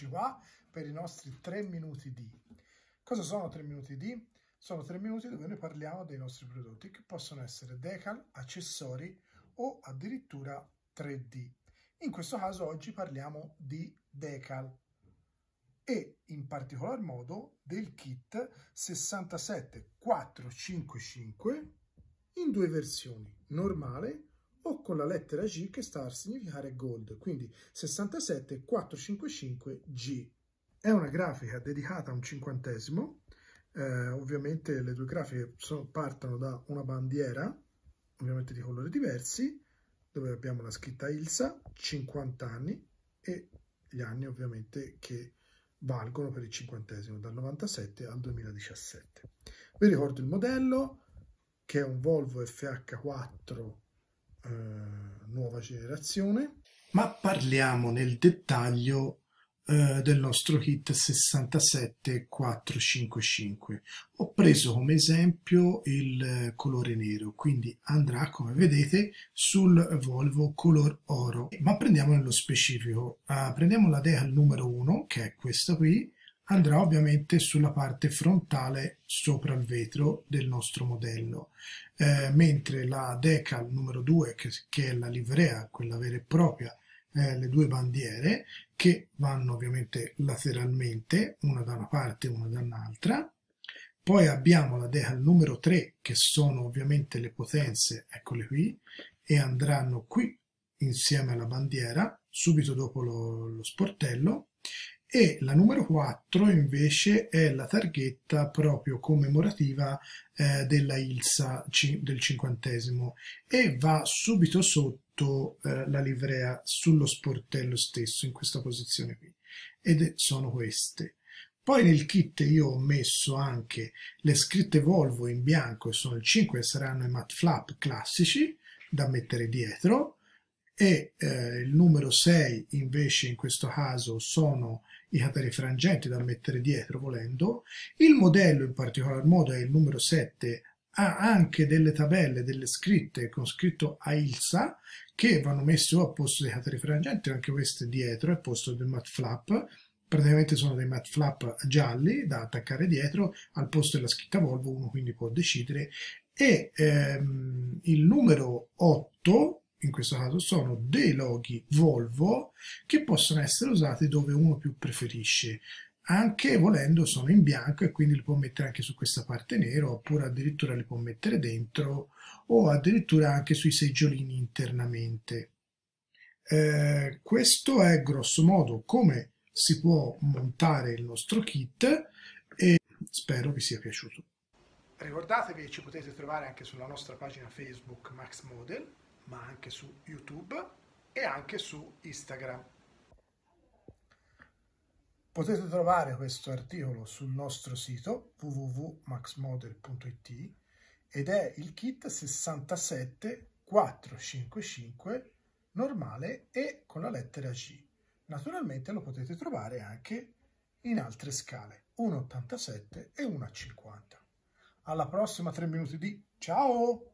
ci va per i nostri tre minuti di. Cosa sono tre minuti di? Sono tre minuti dove noi parliamo dei nostri prodotti che possono essere decal, accessori o addirittura 3D. In questo caso oggi parliamo di decal e in particolar modo del kit 67455 in due versioni, normale o con la lettera G che sta a significare gold, quindi 67455G. È una grafica dedicata a un cinquantesimo, eh, ovviamente le due grafiche sono, partono da una bandiera, ovviamente di colori diversi, dove abbiamo la scritta ILSA, 50 anni e gli anni ovviamente che valgono per il cinquantesimo, dal 97 al 2017. Vi ricordo il modello, che è un Volvo FH4 eh, nuova generazione. Ma parliamo nel dettaglio eh, del nostro kit 67455. Ho preso come esempio il eh, colore nero, quindi andrà, come vedete, sul Volvo color oro. Ma prendiamo nello specifico, ah, prendiamo la Decal numero 1, che è questa qui, andrà ovviamente sulla parte frontale sopra il vetro del nostro modello, eh, mentre la decal numero 2, che, che, è la livrea, quella vera e propria, eh, le due bandiere, che vanno ovviamente lateralmente, una da una parte e una dall'altra, poi abbiamo la decal numero 3, che sono ovviamente le potenze, eccole qui, e andranno qui insieme alla bandiera, subito dopo lo, lo sportello, e la numero 4 invece è la targhetta proprio commemorativa eh, della ILSA del cinquantesimo e va subito sotto eh, la livrea sullo sportello stesso in questa posizione qui ed sono queste. Poi nel kit io ho messo anche le scritte Volvo in bianco, sono il 5 saranno i mat flap classici da mettere dietro, e eh, il numero 6 invece in questo caso sono i catari frangenti da mettere dietro volendo. Il modello in particolar modo è il numero 7 ha anche delle tabelle, delle scritte con scritto AILSA che vanno messe o a posto dei catari frangenti, o anche queste dietro, a posto del mat flap. Praticamente sono dei mat flap gialli da attaccare dietro al posto della scritta Volvo, uno quindi può decidere. E ehm, il numero 8 in questo caso sono dei loghi Volvo che possono essere usati dove uno più preferisce. Anche volendo sono in bianco e quindi li può mettere anche su questa parte nera oppure addirittura li può mettere dentro o addirittura anche sui seggiolini internamente. Eh, questo è grosso modo come si può montare il nostro kit e spero vi sia piaciuto. Ricordatevi che ci potete trovare anche sulla nostra pagina Facebook Max Model ma anche su YouTube e anche su Instagram. Potete trovare questo articolo sul nostro sito www.maxmodel.it ed è il kit 67455 normale e con la lettera G. Naturalmente lo potete trovare anche in altre scale, 1,87 e 1,50. Alla prossima 3 minuti di ciao!